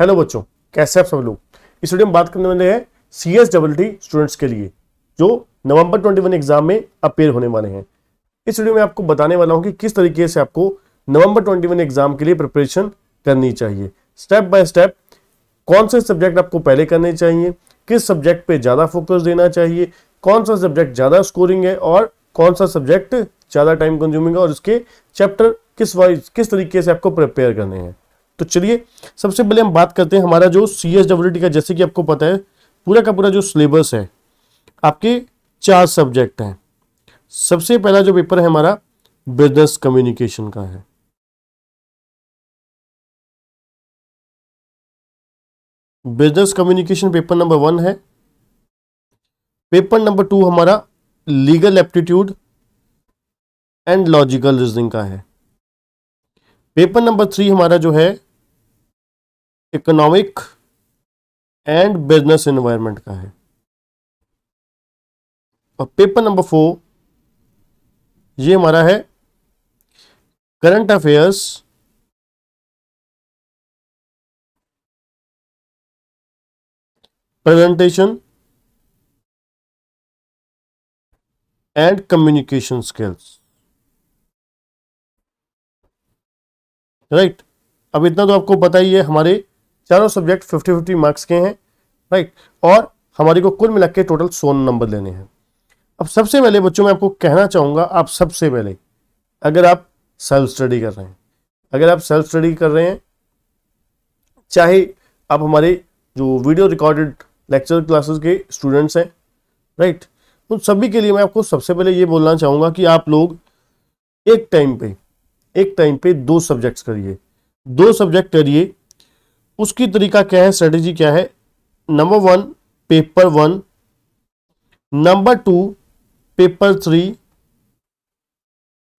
Hello बच्चों कैसे आप सब लोग इस वीडियो में बात करने वाले हैं C S double T students के लिए जो नवंबर 21 एग्जाम में अपेयर होने वाले हैं इस वीडियो में आपको बताने वाला हूं कि किस तरीके से आपको नवंबर 21 एग्जाम के लिए प्रिपरेशन करनी चाहिए स्टेप बाय स्टेप कौन से सब्जेक्ट आपको पहले करने चाहिए किस सब्जेक्ट पर ज़्यादा फोकस देना चाहिए कौन सा सब्जेक्ट ज़्यादा स्कोरिंग है और कौन सा सब्जेक्ट ज़्यादा टाइम कंज्यूमिंग है और उसके चैप्टर किस वाइज किस तरीके से आपको प्रिपेयर करने हैं तो चलिए सबसे पहले हम बात करते हैं हमारा जो सी एस डब्ल्यू टी का जैसे कि आपको पता है पूरा का पूरा जो सिलेबस है आपके चार सब्जेक्ट हैं सबसे पहला जो पेपर है हमारा बिजनेस कम्युनिकेशन का है business communication paper number one है पेपर नंबर टू हमारा legal aptitude and logical reasoning का है पेपर नंबर थ्री हमारा जो है इकोनॉमिक एंड बिजनेस एनवायरनमेंट का है और पेपर नंबर फोर ये हमारा है current affairs presentation and communication skills right अब इतना तो आपको पता ही है हमारे चारों सब्जेक्ट फिफ्टी फिफ्टी मार्क्स के हैं राइट और हमारी को कुल मिला के टोटल सौ नंबर लेने हैं अब सबसे पहले बच्चों मैं आपको कहना चाहूँगा आप सबसे पहले अगर आप सेल्फ स्टडी कर रहे हैं अगर आप सेल्फ स्टडी कर रहे हैं चाहे आप हमारे जो वीडियो रिकॉर्डेड लेक्चर क्लासेस के स्टूडेंट्स हैं राइट उन सभी के लिए मैं आपको सबसे पहले ये बोलना चाहूँगा कि आप लोग एक टाइम पे एक टाइम पे दो सब्जेक्ट्स करिए दो सब्जेक्ट करिए उसकी तरीका क्या है स्ट्रेटेजी क्या है number one paper one number two paper three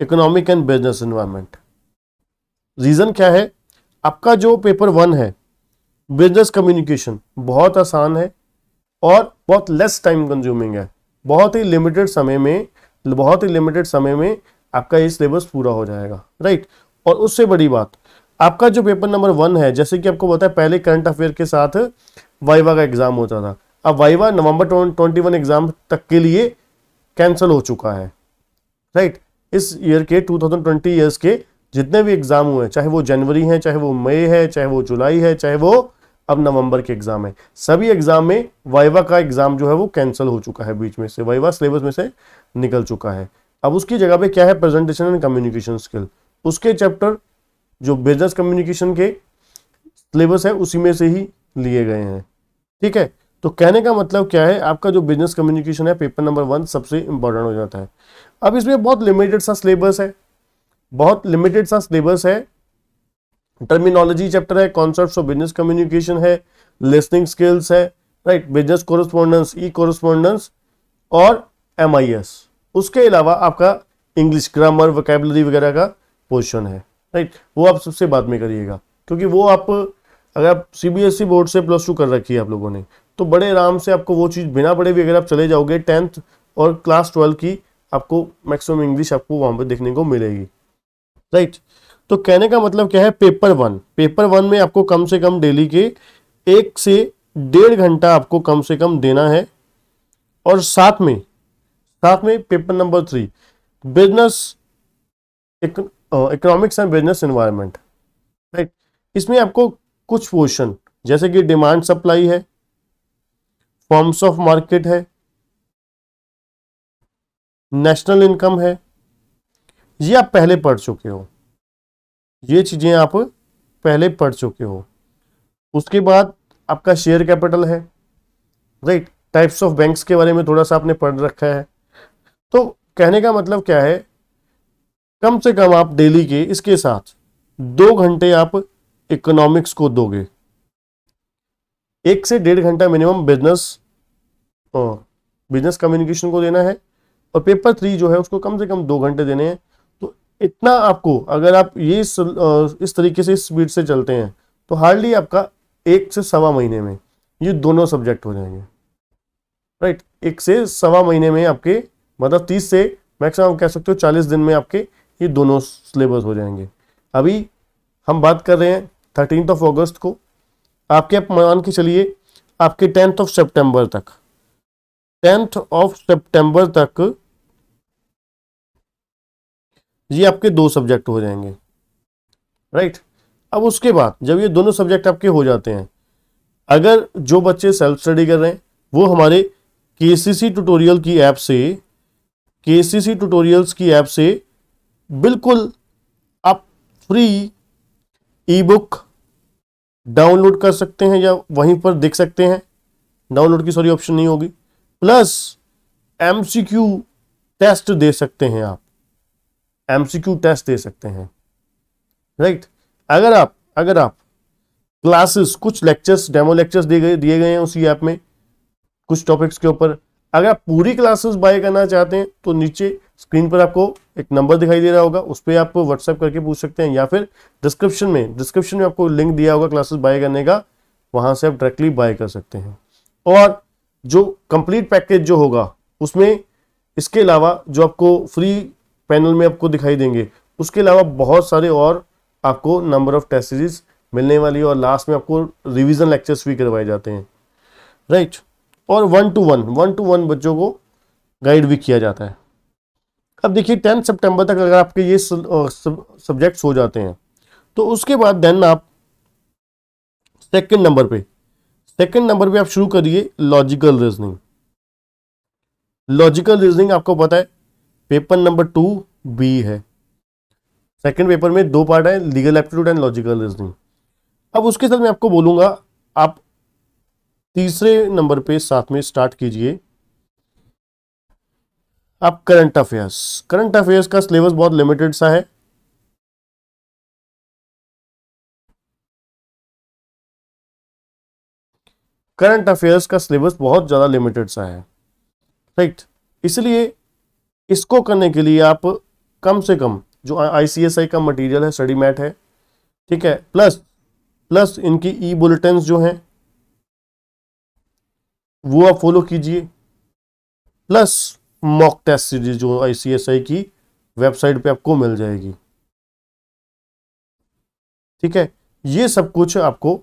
economic and business environment reason क्या है आपका जो पेपर वन है बिजनेस कम्युनिकेशन बहुत आसान है और बहुत लेस टाइम कंज्यूमिंग है बहुत ही लिमिटेड समय में बहुत ही लिमिटेड समय में आपका ये सिलेबस पूरा हो जाएगा राइट और उससे बड़ी बात आपका जो पेपर नंबर वन है जैसे कि आपको बताया पहले करंट अफेयर के साथ वाइवा का एग्जाम होता था अब viva November twenty one exam तक के लिए कैंसिल हो चुका है राइट इस ईयर के 2020 ईयर्स के जितने भी एग्जाम हुए चाहे वो जनवरी है चाहे वो मई है चाहे वो जुलाई है चाहे वो अब नवंबर के एग्जाम है सभी एग्जाम में वाइवा का एग्जाम जो है वो कैंसिल हो चुका है बीच में से वाइवा सिलेबस में से निकल चुका है अब उसकी जगह पे क्या है प्रेजेंटेशन एंड कम्युनिकेशन स्किल उसके चैप्टर जो बिजनेस कम्युनिकेशन के सिलेबस है उसी में से ही लिए गए हैं ठीक है तो कहने का मतलब क्या है आपका जो बिजनेस कम्युनिकेशन है पेपर नंबर वन सबसे इंपॉर्टेंट हो जाता है अब इसमें बहुत लिमिटेड सा सिलेबस है बहुत लिमिटेड सा सिलेबस है टर्मिनोलॉजी चैप्टर है कॉन्सेप्ट ऑफ बिजनेस कम्युनिकेशन है लिस्निंग स्किल्स है right business correspondence e correspondence और एम उसके अलावा आपका इंग्लिश ग्रामर वकेबलरी वगैरह का पोर्शन है राइट वो आप सबसे बाद में करिएगा क्योंकि वो आप अगर आप सीबीएसई बोर्ड e से प्लस टू कर रखी है आप लोगों ने तो बड़े आराम से आपको वो चीज़ बिना पढ़े भी अगर आप चले जाओगे टेंथ और क्लास ट्वेल्व की आपको मैक्सिमम इंग्लिश आपको वहाँ पर देखने को मिलेगी राइट तो कहने का मतलब क्या है पेपर वन पेपर वन में आपको कम से कम डेली के एक से डेढ़ घंटा आपको कम से कम देना है और साथ में साथ में paper number three business economics and business environment right इसमें आपको कुछ पोर्शन जैसे कि डिमांड सप्लाई है फॉर्म्स ऑफ मार्केट है नेशनल इनकम है ये आप पहले पढ़ चुके हो ये चीज़ें आप पहले पढ़ चुके हो उसके बाद आपका शेयर कैपिटल है राइट टाइप्स ऑफ बैंक्स के बारे में थोड़ा सा आपने पढ़ रखा है तो कहने का मतलब क्या है कम से कम आप डेली के इसके साथ दो घंटे आप इकोनॉमिक्स को दोगे एक से डेढ़ घंटा मिनिमम बिजनेस बिजनेस कम्युनिकेशन को देना है और पेपर थ्री जो है उसको कम से कम दो घंटे देने हैं तो इतना आपको अगर आप ये इस तरीके से स्पीड से चलते हैं तो हार्डली आपका एक से सवा महीने में ये दोनों सब्जेक्ट हो जाएंगे राइट एक से सवा महीने में आपके मतलब तीस से मैक्सिमम कह सकते हो चालीस दिन में आपके ये दोनों सिलेबस हो जाएंगे अभी हम बात कर रहे हैं थर्टीन ऑफ अगस्त को आपके आप मान के चलिए आपके टेंथ ऑफ सितंबर तक टेंथ ऑफ सितंबर तक ये आपके दो सब्जेक्ट हो जाएंगे राइट right? अब उसके बाद जब ये दोनों सब्जेक्ट आपके हो जाते हैं अगर जो बच्चे सेल्फ स्टडी कर रहे हैं वो हमारे के सी ट्यूटोरियल की ऐप से के सी ट्यूटोरियल्स की ऐप से बिल्कुल आप फ्री ई बुक डाउनलोड कर सकते हैं या वहीं पर देख सकते हैं डाउनलोड की सॉरी ऑप्शन नहीं होगी प्लस एमसीक्यू टेस्ट दे सकते हैं आप एमसीक्यू टेस्ट दे सकते हैं राइट right? अगर आप अगर आप क्लासेस कुछ लेक्चर्स डेमो लेक्चर्स दिए गए दिए गए हैं उसी ऐप में कुछ टॉपिक्स के ऊपर अगर आप पूरी क्लासेस बाय करना चाहते हैं तो नीचे स्क्रीन पर आपको एक नंबर दिखाई दे रहा होगा उस पर आप व्हाट्सएप करके पूछ सकते हैं या फिर डिस्क्रिप्शन में डिस्क्रिप्शन में आपको लिंक दिया होगा क्लासेस बाय करने का वहां से आप डायरेक्टली बाय कर सकते हैं और जो कंप्लीट पैकेज जो होगा उसमें इसके अलावा जो आपको फ्री पैनल में आपको दिखाई देंगे उसके अलावा बहुत सारे और आपको नंबर ऑफ टेस्ट सीरीज मिलने वाली है और लास्ट में आपको रिविजन लेक्चर्स भी करवाए जाते हैं राइट और one two one one two one बच्चों को गाइड भी किया जाता है अब देखिए टेंथ सितंबर तक अगर आपके ये सब्जेक्ट्स हो जाते हैं तो उसके बाद देन आप सेकंड नंबर पे सेकंड नंबर पे आप शुरू करिए लॉजिकल रीजनिंग लॉजिकल रीजनिंग आपको पता है पेपर नंबर टू बी है सेकंड पेपर में दो पार्ट है legal aptitude and logical reasoning अब उसके साथ मैं आपको बोलूंगा आप तीसरे नंबर पे साथ में स्टार्ट कीजिए अब करंट अफेयर्स करंट अफेयर्स का सिलेबस बहुत लिमिटेड सा है करंट अफेयर्स का सिलेबस बहुत ज़्यादा लिमिटेड सा है राइट इसलिए इसको करने के लिए आप कम से कम जो आईसीएसआई का मटेरियल है स्टडी मैट है ठीक है प्लस प्लस इनकी ई बुलेटिन जो हैं वो आप फॉलो कीजिए प्लस मॉक टेस्ट सीरीज जो आईसीएसआई की वेबसाइट पे आपको मिल जाएगी ठीक है ये सब कुछ आपको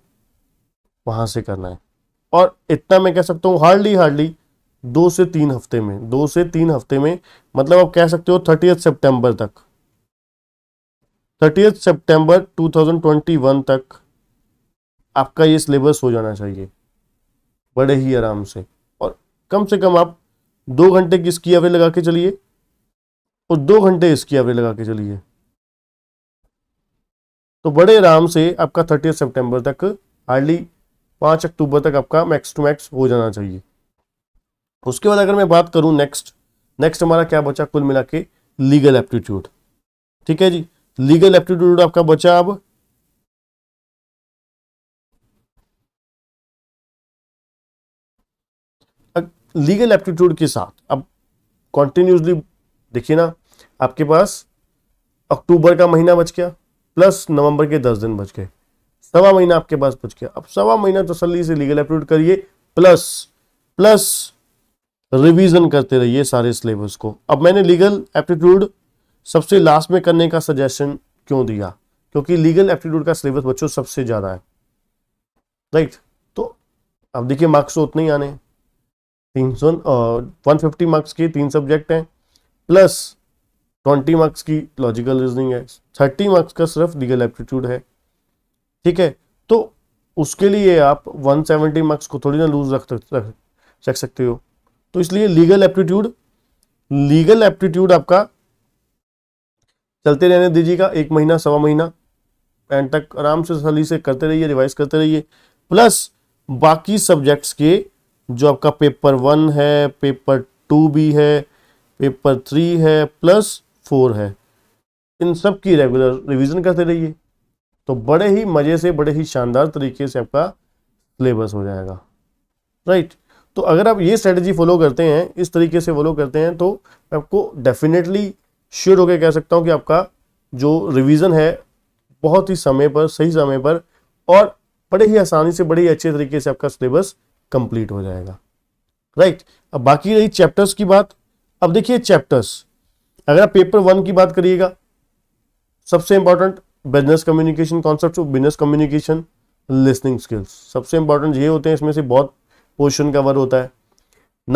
वहां से करना है और इतना मैं कह सकता हूं हार्डली हार्डली दो से तीन हफ्ते में दो से तीन हफ्ते में मतलब आप कह सकते हो थर्टी सितंबर तक थर्टी सितंबर 2021 तक आपका ये सिलेबस हो जाना चाहिए बड़े ही आराम से और कम से कम आप दो घंटे किसकी एवरेज लगा के चलिए और दो घंटे इसकी एवरेज लगा के चलिए तो बड़े आराम से आपका थर्टी सितंबर तक हार्डली पांच अक्टूबर तक आपका मैक्स टू मैक्स हो जाना चाहिए उसके बाद अगर मैं बात करूं नेक्स्ट नेक्स्ट हमारा क्या बचा कुल मिला के लीगल एप्टीट्यूड ठीक है जी लीगल एप्टीट्यूड आपका बचा अब लीगल एप्टीट्यूड के साथ अब कॉन्टिन्यूसली देखिए ना आपके पास अक्टूबर का महीना बच गया प्लस नवंबर के दस दिन बच गए सवा महीना आपके पास बच गया अब सवा महीना तसली से लीगल एप्टीट्यूड करिए प्लस प्लस रिवीजन करते रहिए सारे सिलेबस को अब मैंने लीगल एप्टीट्यूड सबसे लास्ट में करने का सजेशन क्यों दिया क्योंकि लीगल एप्टीट्यूड का सिलेबस बच्चों सबसे ज़्यादा है राइट तो अब देखिए मार्क्स तो उतने ही आने हैं तीन सौ वन फिफ्टी मार्क्स की तीन सब्जेक्ट हैं प्लस ट्वेंटी मार्क्स की लॉजिकल रीजनिंग है थर्टी मार्क्स का सिर्फ लीगल एप्टीट्यूड है ठीक है तो उसके लिए आप वन सेवेंटी मार्क्स को थोड़ी ना लूज रख रख सकते हो तो इसलिए लीगल एप्टीट्यूड लीगल एप्टीट्यूड आपका चलते रहने दीजिएगा एक महीना सवा महीना एंड तक आराम से सली से करते रहिए रिवाइज करते रहिए प्लस बाकी सब्जेक्ट्स के जो आपका पेपर वन है पेपर टू भी है पेपर थ्री है प्लस फोर है इन सब की रेगुलर रिवीजन करते रहिए तो बड़े ही मज़े से बड़े ही शानदार तरीके से आपका सिलेबस हो जाएगा राइट तो अगर आप ये स्ट्रेटजी फॉलो करते हैं इस तरीके से फॉलो करते हैं तो आपको डेफिनेटली श्योर होकर कह सकता हूँ कि आपका जो रिवीजन है बहुत ही समय पर सही समय पर और बड़े ही आसानी से बड़े ही अच्छे तरीके से आपका सिलेबस कंप्लीट हो जाएगा राइट right? अब बाकी रही चैप्टर्स की बात अब देखिए चैप्टर्स अगर आप पेपर वन की बात करिएगा सबसे important business communication concept business communication listening skills सबसे इंपॉर्टेंट ये होते हैं इसमें से बहुत पोर्शन कवर होता है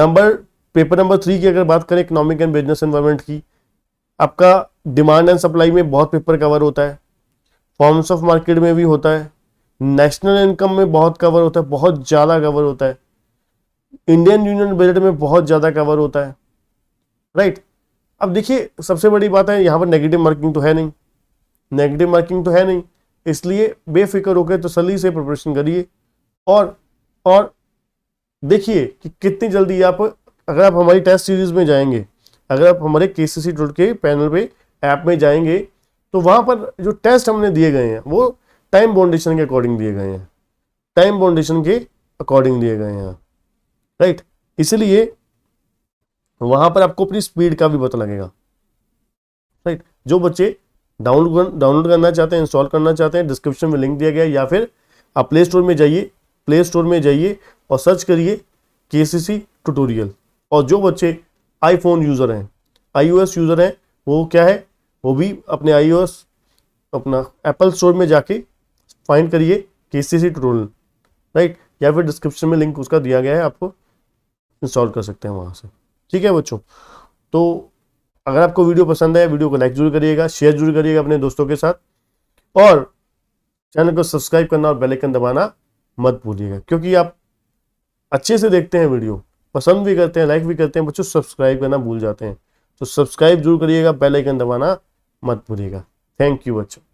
नंबर पेपर नंबर थ्री की अगर बात करें इकोनॉमिक एंड बिजनेस एनवायरमेंट की आपका डिमांड एंड सप्लाई में बहुत पेपर कवर होता है फॉर्म्स ऑफ मार्केट में भी होता है नेशनल इनकम में बहुत कवर होता है बहुत ज़्यादा कवर होता है इंडियन यूनियन बजट में बहुत ज़्यादा कवर होता है राइट अब देखिए सबसे बड़ी बात है यहाँ पर नेगेटिव मार्किंग तो है नहीं नेगेटिव मार्किंग तो है नहीं इसलिए बेफिक्र होकर तो सली से प्रिपरेशन करिए और और देखिए कि कितनी जल्दी आप अगर आप हमारी टेस्ट सीरीज़ में जाएंगे अगर आप हमारे के सी के पैनल पे ऐप में जाएंगे तो वहाँ पर जो टेस्ट हमने दिए गए हैं वो टाइम बाउंडेशन के अकॉर्डिंग दिए गए हैं टाइम बाउंडेशन के अकॉर्डिंग दिए गए हैं राइट इसलिए वहां पर आपको अपनी स्पीड का भी पता लगेगा राइट जो बच्चे डाउनलोड डाउनलोड करना चाहते हैं इंस्टॉल करना चाहते हैं डिस्क्रिप्शन में लिंक दिया गया या फिर आप प्ले स्टोर में जाइए प्ले स्टोर में जाइए और सर्च करिए के ट्यूटोरियल और जो बच्चे आईफोन यूज़र हैं आईओएस यूज़र हैं वो क्या है वो भी अपने आईओएस अपना एप्पल स्टोर में जाके फाइंड करिए के सी सी टूटोरियल राइट या फिर डिस्क्रिप्शन में लिंक उसका दिया गया है आपको इंस्टॉल कर सकते हैं वहाँ से ठीक है बच्चों तो अगर आपको वीडियो पसंद आया वीडियो को लाइक जरूर करिएगा शेयर जरूर करिएगा अपने दोस्तों के साथ और चैनल को सब्सक्राइब करना और बेल आइकन दबाना मत भूलिएगा क्योंकि आप अच्छे से देखते हैं वीडियो पसंद भी करते हैं लाइक भी करते हैं बच्चों सब्सक्राइब करना भूल जाते हैं तो सब्सक्राइब जरूर करिएगा बेल आइकन दबाना मत भूलिएगा थैंक यू बच्चों